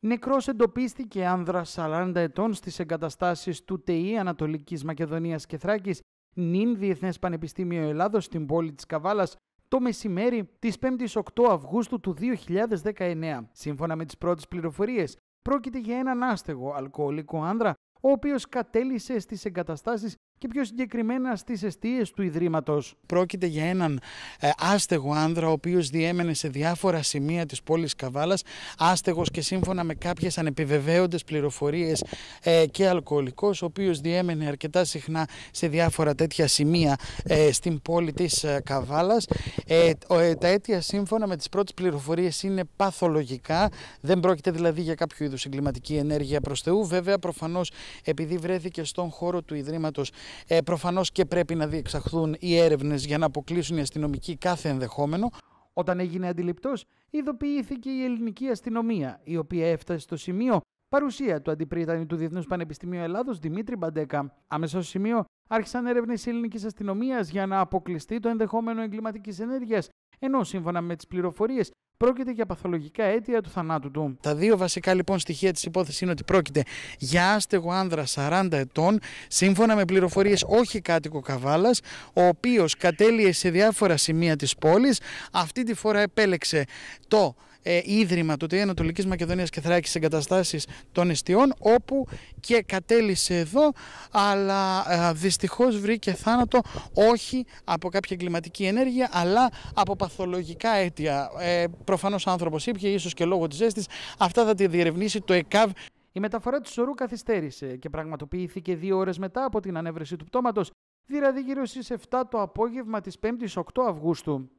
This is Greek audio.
Νεκρός εντοπίστηκε άνδρα 40 ετών στις εγκαταστάσεις του ΤΕΙ Ανατολικής Μακεδονίας και Θράκης νυν Διεθνές Πανεπιστήμιο Ελλάδος στην πόλη της Καβάλας το μεσημέρι της 5ης 8 Αυγούστου του 2019. Σύμφωνα με τις πρώτες πληροφορίες, πρόκειται για έναν άστεγο αλκοολικό άνδρα, ο οποίος κατέλησε στις εγκαταστάσεις και πιο συγκεκριμένα στις αιστείες του ιδρύματος. Πρόκειται για έναν ε, άστεγο άνδρα ο οποίος διέμενε σε διάφορα σημεία της πόλης καβάλας, άστεγος και σύμφωνα με κάποιες ανεπιβεβαίοντες πληροφορίες ε, και αλκοολικός, ο οποίος διέμενε αρκετά συχνά σε διάφορα τέτοια σημεία ε, στην πόλη της ε, Καβάλας. Ε, ε, τα αίτια σύμφωνα με τις πρώτες πληροφορίες είναι παθολογικά, δεν πρόκειται δηλαδή για κάποιο είδους εγκληματική ενέργεια προς Θεού. Βέβαια προφανώς επειδή βρέθηκε στον χώρο του ιδρύματος. Ε, Προφανώς και πρέπει να διεξαχθούν οι έρευνες για να αποκλείσουν οι αστυνομικοί κάθε ενδεχόμενο. Όταν έγινε αντιληπτός, ειδοποιήθηκε η ελληνική αστυνομία, η οποία έφτασε στο σημείο παρουσία του αντιπρίτανη του Διεθνούς Πανεπιστημίου Ελλάδος Δημήτρη Μπαντέκα. στο σημείο άρχισαν έρευνες ελληνικής αστυνομίας για να αποκλειστεί το ενδεχόμενο εγκληματικής ενέργειας, ενώ σύμφωνα με τις πληροφορίες πρόκειται για παθολογικά αίτια του θανάτου του. Τα δύο βασικά λοιπόν στοιχεία της υπόθεσης είναι ότι πρόκειται για άστεγο άνδρα 40 ετών, σύμφωνα με πληροφορίες όχι κάτοικο Καβάλας, ο οποίος κατέλησε σε διάφορα σημεία της πόλης. Αυτή τη φορά επέλεξε το ε, ίδρυμα του ΤΕΙ Ανατολική Μακεδονίας και Θράκης εγκαταστάσεις των εστιών, όπου και κατέλησε εδώ, αλλά ε, δυστυχώς βρήκε θάνατο όχι από κάποια εγκληματική ενέργεια, αλλά από παθολογικά αίτια. Ε, Προφανώς άνθρωπο ήπια, ίσως και λόγω της ζέστης. Αυτά θα τη διερευνήσει το ΕΚΑΒ. Η μεταφορά του σωρού καθυστέρησε και πραγματοποιήθηκε δύο ώρες μετά από την ανέβρεση του πτώματος, δηλαδή γύρω στις 7 το απόγευμα της 5η 8 Αυγούστου.